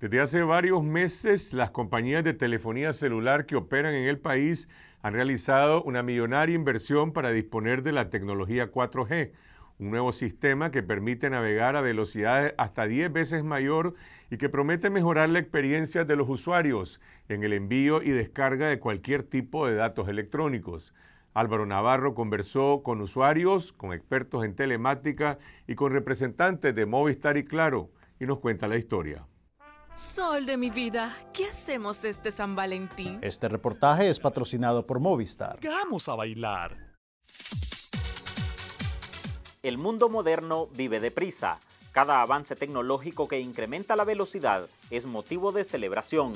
Desde hace varios meses, las compañías de telefonía celular que operan en el país han realizado una millonaria inversión para disponer de la tecnología 4G, un nuevo sistema que permite navegar a velocidades hasta 10 veces mayor y que promete mejorar la experiencia de los usuarios en el envío y descarga de cualquier tipo de datos electrónicos. Álvaro Navarro conversó con usuarios, con expertos en telemática y con representantes de Movistar y Claro y nos cuenta la historia. Sol de mi vida, ¿qué hacemos este San Valentín? Este reportaje es patrocinado por Movistar. Vamos a bailar. El mundo moderno vive deprisa. Cada avance tecnológico que incrementa la velocidad es motivo de celebración.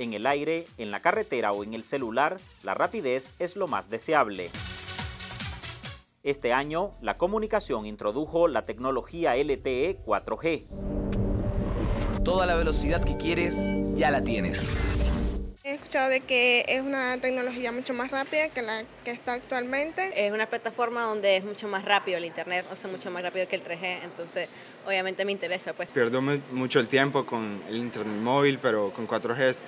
En el aire, en la carretera o en el celular, la rapidez es lo más deseable. Este año, la comunicación introdujo la tecnología LTE 4G. Toda la velocidad que quieres, ya la tienes de que es una tecnología mucho más rápida que la que está actualmente. Es una plataforma donde es mucho más rápido el Internet, o sea, mucho más rápido que el 3G, entonces obviamente me interesa. pues. Pierdo mucho el tiempo con el Internet móvil, pero con 4G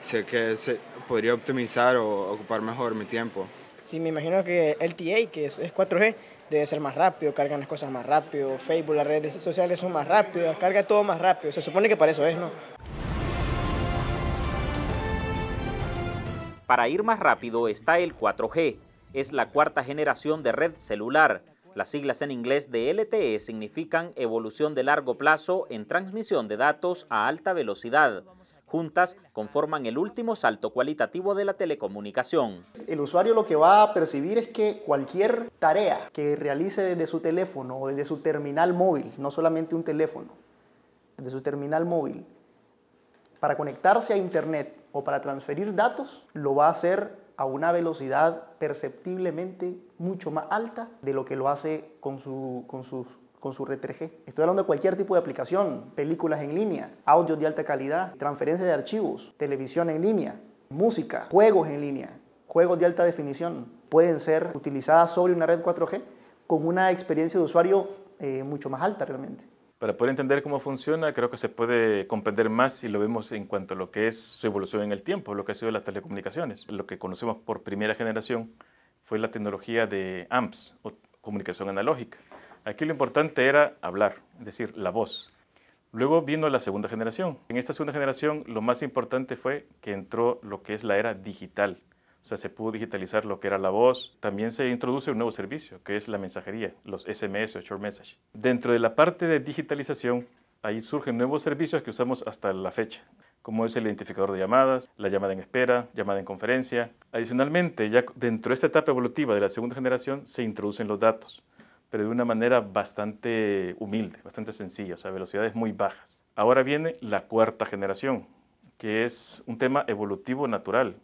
sé que se podría optimizar o ocupar mejor mi tiempo. Sí, me imagino que LTA, que es, es 4G, debe ser más rápido, cargan las cosas más rápido, Facebook, las redes sociales son más rápidas, carga todo más rápido. Se supone que para eso es, ¿no? Para ir más rápido está el 4G, es la cuarta generación de red celular. Las siglas en inglés de LTE significan evolución de largo plazo en transmisión de datos a alta velocidad. Juntas conforman el último salto cualitativo de la telecomunicación. El usuario lo que va a percibir es que cualquier tarea que realice desde su teléfono o desde su terminal móvil, no solamente un teléfono, desde su terminal móvil, para conectarse a Internet o para transferir datos, lo va a hacer a una velocidad perceptiblemente mucho más alta de lo que lo hace con, su, con sus con su red 3G. Estoy hablando de cualquier tipo de aplicación, películas en línea, audios de alta calidad, transferencia de archivos, televisión en línea, música, juegos en línea, juegos de alta definición, pueden ser utilizadas sobre una red 4G con una experiencia de usuario eh, mucho más alta realmente para poder entender cómo funciona, creo que se puede comprender más si lo vemos en cuanto a lo que es su evolución en el tiempo, lo que ha sido las telecomunicaciones. Lo que conocemos por primera generación fue la tecnología de AMPS, o comunicación analógica. Aquí lo importante era hablar, es decir, la voz. Luego vino la segunda generación. En esta segunda generación lo más importante fue que entró lo que es la era digital, o sea, se pudo digitalizar lo que era la voz. También se introduce un nuevo servicio, que es la mensajería, los SMS o Short Message. Dentro de la parte de digitalización, ahí surgen nuevos servicios que usamos hasta la fecha, como es el identificador de llamadas, la llamada en espera, llamada en conferencia. Adicionalmente, ya dentro de esta etapa evolutiva de la segunda generación, se introducen los datos, pero de una manera bastante humilde, bastante sencilla, o sea, velocidades muy bajas. Ahora viene la cuarta generación, que es un tema evolutivo natural,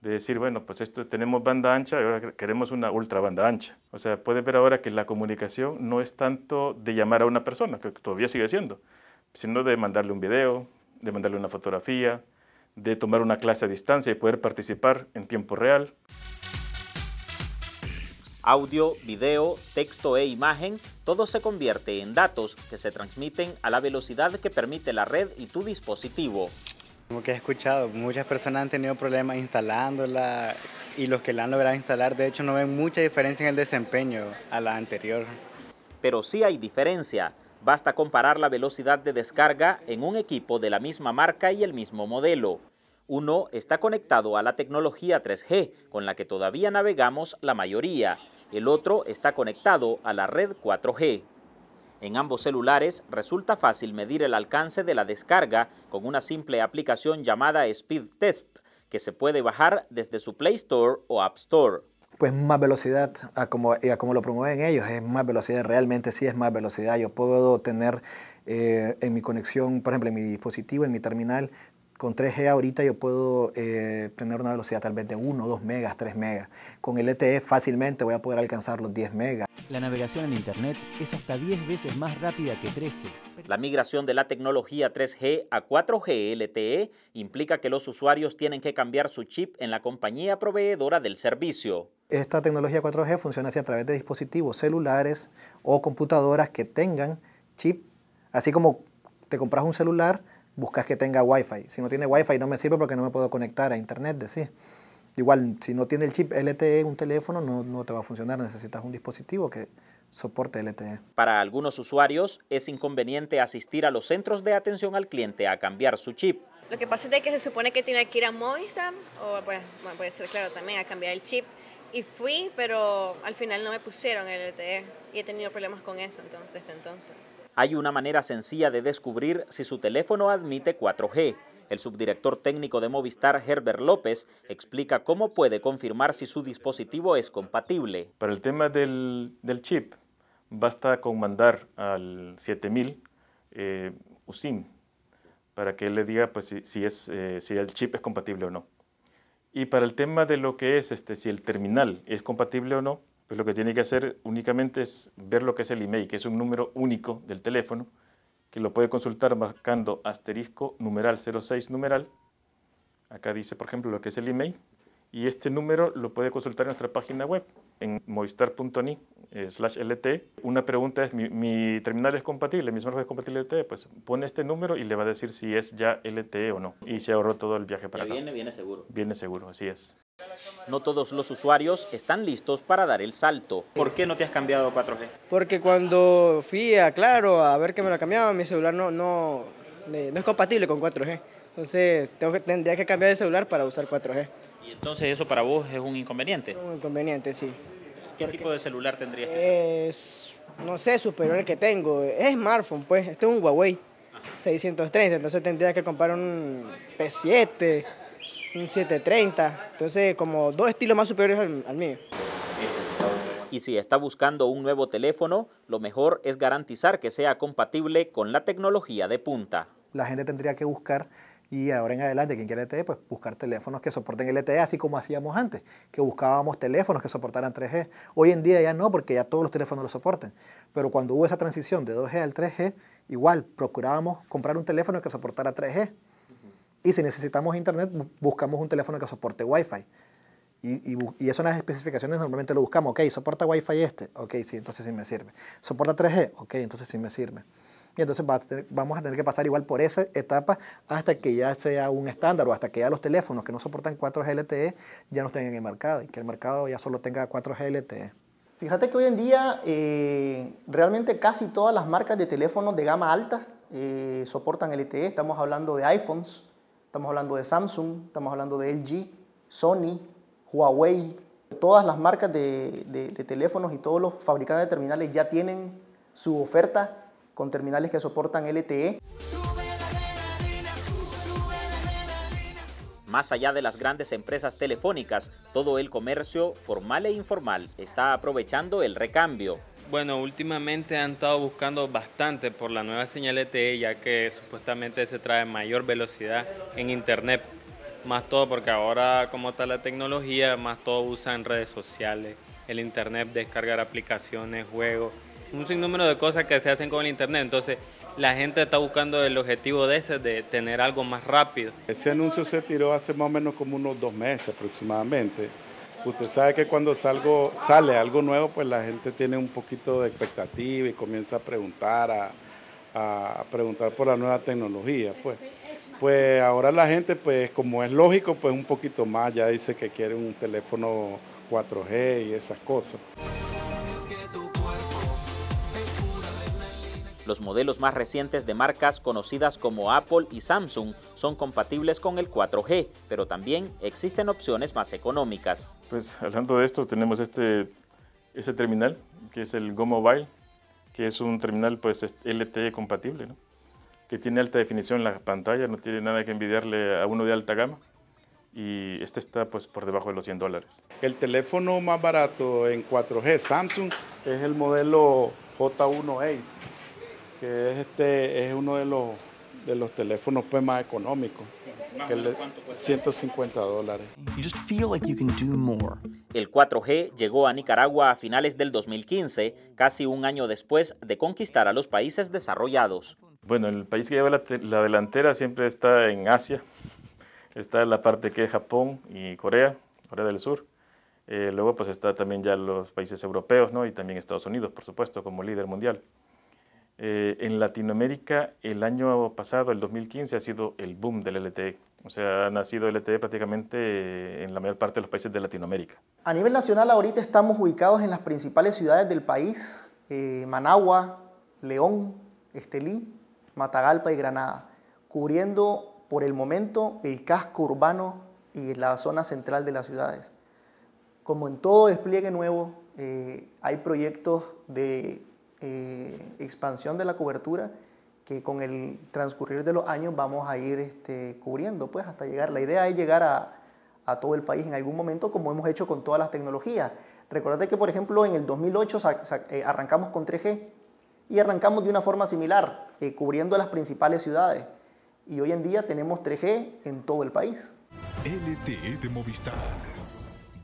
de decir, bueno, pues esto tenemos banda ancha, ahora queremos una ultra banda ancha. O sea, puedes ver ahora que la comunicación no es tanto de llamar a una persona, que todavía sigue siendo, sino de mandarle un video, de mandarle una fotografía, de tomar una clase a distancia y poder participar en tiempo real. Audio, video, texto e imagen, todo se convierte en datos que se transmiten a la velocidad que permite la red y tu dispositivo. Como que he escuchado, muchas personas han tenido problemas instalándola y los que la han logrado instalar de hecho no ven mucha diferencia en el desempeño a la anterior. Pero sí hay diferencia. Basta comparar la velocidad de descarga en un equipo de la misma marca y el mismo modelo. Uno está conectado a la tecnología 3G, con la que todavía navegamos la mayoría. El otro está conectado a la red 4G. En ambos celulares resulta fácil medir el alcance de la descarga con una simple aplicación llamada Speed Test, que se puede bajar desde su Play Store o App Store. Pues más velocidad, a como, a como lo promueven ellos, es más velocidad, realmente sí es más velocidad. Yo puedo tener eh, en mi conexión, por ejemplo, en mi dispositivo, en mi terminal, con 3G ahorita yo puedo eh, tener una velocidad tal vez de 1, 2 megas, 3 megas. Con el LTE e fácilmente voy a poder alcanzar los 10 megas. La navegación en Internet es hasta 10 veces más rápida que 3G. La migración de la tecnología 3G a 4G LTE implica que los usuarios tienen que cambiar su chip en la compañía proveedora del servicio. Esta tecnología 4G funciona así a través de dispositivos celulares o computadoras que tengan chip. Así como te compras un celular, buscas que tenga Wi-Fi. Si no tiene Wi-Fi no me sirve porque no me puedo conectar a Internet, decís. Igual, si no tiene el chip LTE un teléfono, no, no te va a funcionar, necesitas un dispositivo que soporte LTE. Para algunos usuarios es inconveniente asistir a los centros de atención al cliente a cambiar su chip. Lo que pasa es que se supone que tiene que ir a Movistar, o pues, puede ser claro también, a cambiar el chip. Y fui, pero al final no me pusieron el LTE y he tenido problemas con eso entonces, desde entonces hay una manera sencilla de descubrir si su teléfono admite 4G. El subdirector técnico de Movistar, Herbert López, explica cómo puede confirmar si su dispositivo es compatible. Para el tema del, chip, basta con mandar al 7000 eh, USIM para que él le diga pues, si, es, eh, si el chip es compatible o no. Y para el tema de lo que es este, si el terminal es compatible o no, pues lo que tiene que hacer únicamente es ver lo que es el email, que es un número único del teléfono, que lo puede consultar marcando asterisco numeral 06 numeral. Acá dice, por ejemplo, lo que es el email. Y este número lo puede consultar en nuestra página web en movistar.ni slash LTE. Una pregunta es, ¿mi, terminal es compatible? ¿Mi smartphone es compatible LTE? Pues pone este número y le va a decir si es ya LTE o no. Y se ahorró todo el viaje para acá. Viene, viene seguro. Viene seguro, así es. No todos los usuarios están listos para dar el salto. ¿Por qué no te has cambiado a 4G? Porque cuando fui a Claro a ver que me lo cambiaban, mi celular no, no, eh, no es compatible con 4G. Entonces tengo tendría que cambiar de celular para usar 4G entonces eso para vos es un inconveniente? Un inconveniente, sí. ¿Qué tipo de celular tendrías? Es, no sé, superior al que tengo. Es smartphone, pues. Este es un Huawei 630, entonces tendría que comprar un P7, un 730. Entonces, como dos estilos más superiores al mío. Y si está buscando un nuevo teléfono, lo mejor es garantizar que sea compatible con la tecnología de punta. La gente tendría que buscar y ahora en adelante, quien quiera LTE, pues buscar teléfonos que soporten LTE, así como hacíamos antes, que buscábamos teléfonos que soportaran 3G. Hoy en día ya no, porque ya todos los teléfonos lo soportan. Pero cuando hubo esa transición de 2G al 3G, igual procurábamos comprar un teléfono que soportara 3G. Y si necesitamos internet, buscamos un teléfono que soporte Wi-Fi. Y, y, eso en las especificaciones normalmente lo buscamos. Ok, soporta Wi-Fi este. Ok, sí, entonces sí me sirve. Soporta 3G. Ok, entonces sí me sirve y entonces vamos a tener que pasar igual por esa etapa hasta que ya sea un estándar o hasta que ya los teléfonos que no soportan 4G LTE ya no estén en el mercado y que el mercado ya solo tenga 4G LTE. Fíjate que hoy en día eh, realmente casi todas las marcas de teléfonos de gama alta eh, soportan LTE. Estamos hablando de iPhones, estamos hablando de Samsung, estamos hablando de LG, Sony, Huawei. Todas las marcas de, de teléfonos y todos los fabricantes de terminales ya tienen su oferta con terminales que soportan LTE. Más allá de las grandes empresas telefónicas, todo el comercio, formal e informal, está aprovechando el recambio. Bueno, últimamente han estado buscando bastante por la nueva señal LTE, ya que supuestamente se trae mayor velocidad en Internet. Más todo porque ahora como está la tecnología, más todo usan redes sociales, el Internet, descargar aplicaciones, juegos un sinnúmero de cosas que se hacen con el Internet. Entonces, la gente está buscando el objetivo de ese, de tener algo más rápido. Ese anuncio se tiró hace más o menos como unos dos meses aproximadamente. Usted sabe que cuando salgo, sale algo nuevo, pues la gente tiene un poquito de expectativa y comienza a preguntar, a, preguntar por la nueva tecnología. Pues. pues ahora la gente, pues como es lógico, pues un poquito más ya dice que quiere un teléfono 4G y esas cosas. Los modelos más recientes de marcas conocidas como Apple y Samsung son compatibles con el 4G, pero también existen opciones más económicas. Pues hablando de esto, tenemos este, este terminal, que es el Go Mobile, que es un terminal pues LTE compatible, que tiene alta definición en la pantalla, no tiene nada que envidiarle a uno de alta gama y este está pues por debajo de los 100 dólares. El teléfono más barato en 4G Samsung es el modelo J1 Ace que es este es uno de los de teléfonos pues, más económicos. Que le, 150 dólares. El 4G llegó a Nicaragua a finales del 2015, casi un año después de conquistar a los países desarrollados. Bueno, el país que lleva la, delantera siempre está en Asia, está la parte que es Japón y Corea, Corea del Sur. Eh, luego pues está también ya los países europeos ¿no? y también Estados Unidos, por supuesto, como líder mundial. Eh, en Latinoamérica, el año pasado, el 2015, ha sido el boom del LTE. O sea, ha nacido LTE prácticamente eh, en la mayor parte de los países de Latinoamérica. A nivel nacional, ahorita estamos ubicados en las principales ciudades del país, eh, Managua, León, Estelí, Matagalpa y Granada, cubriendo por el momento el casco urbano y la zona central de las ciudades. Como en todo despliegue nuevo, hay proyectos de eh, expansión de la cobertura que con el transcurrir de los años vamos a ir este, cubriendo, pues hasta llegar. La idea es llegar a, todo el país en algún momento, como hemos hecho con todas las tecnologías. Recordad que, por ejemplo, en el 2008 eh, arrancamos con 3G y arrancamos de una forma similar, eh, cubriendo las principales ciudades. Y hoy en día tenemos 3G en todo el país. LTE de Movistar.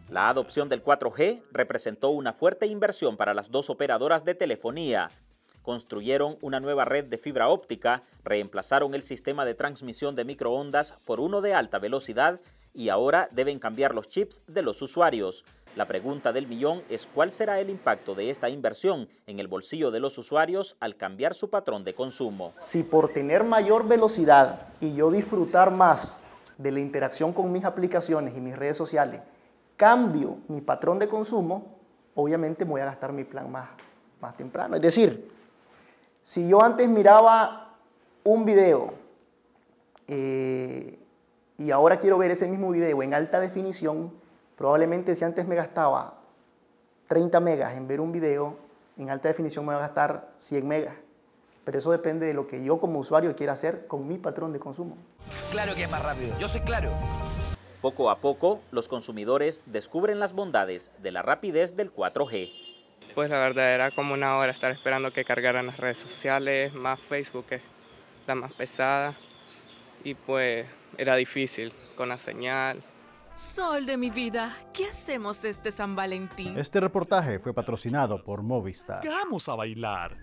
La adopción del 4G representó una fuerte inversión para las dos operadoras de telefonía. Construyeron una nueva red de fibra óptica, reemplazaron el sistema de transmisión de microondas por uno de alta velocidad y ahora deben cambiar los chips de los usuarios. La pregunta del millón es cuál será el impacto de esta inversión en el bolsillo de los usuarios al cambiar su patrón de consumo. Si por tener mayor velocidad y yo disfrutar más de la interacción con mis aplicaciones y mis redes sociales, cambio mi patrón de consumo, obviamente voy a gastar mi plan más, más temprano. Es decir, si yo antes miraba un video eh, y ahora quiero ver ese mismo video en alta definición, probablemente si antes me gastaba 30 megas en ver un video, en alta definición me voy a gastar 100 megas. Pero eso depende de lo que yo como usuario quiera hacer con mi patrón de consumo. Claro que es más rápido. Yo soy claro. Poco a poco, los consumidores descubren las bondades de la rapidez del 4G. Pues la verdad era como una hora estar esperando que cargaran las redes sociales, más Facebook, que la más pesada, y pues era difícil con la señal. Sol de mi vida, ¿qué hacemos este San Valentín? Este reportaje fue patrocinado por Movistar. Vamos a bailar.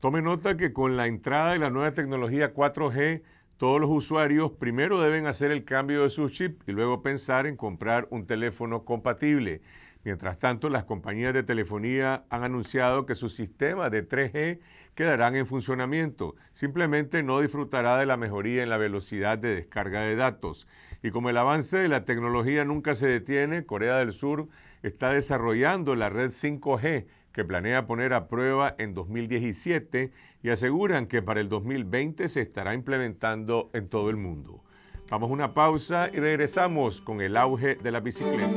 Tome nota que con la entrada de la nueva tecnología 4G todos los usuarios primero deben hacer el cambio de su chip y luego pensar en comprar un teléfono compatible. Mientras tanto, las compañías de telefonía han anunciado que sus sistemas de 3G quedarán en funcionamiento. Simplemente no disfrutará de la mejoría en la velocidad de descarga de datos. Y como el avance de la tecnología nunca se detiene, Corea del Sur está desarrollando la red 5G que planea poner a prueba en 2017 y aseguran que para el 2020 se estará implementando en todo el mundo. Vamos a una pausa y regresamos con el auge de la bicicleta.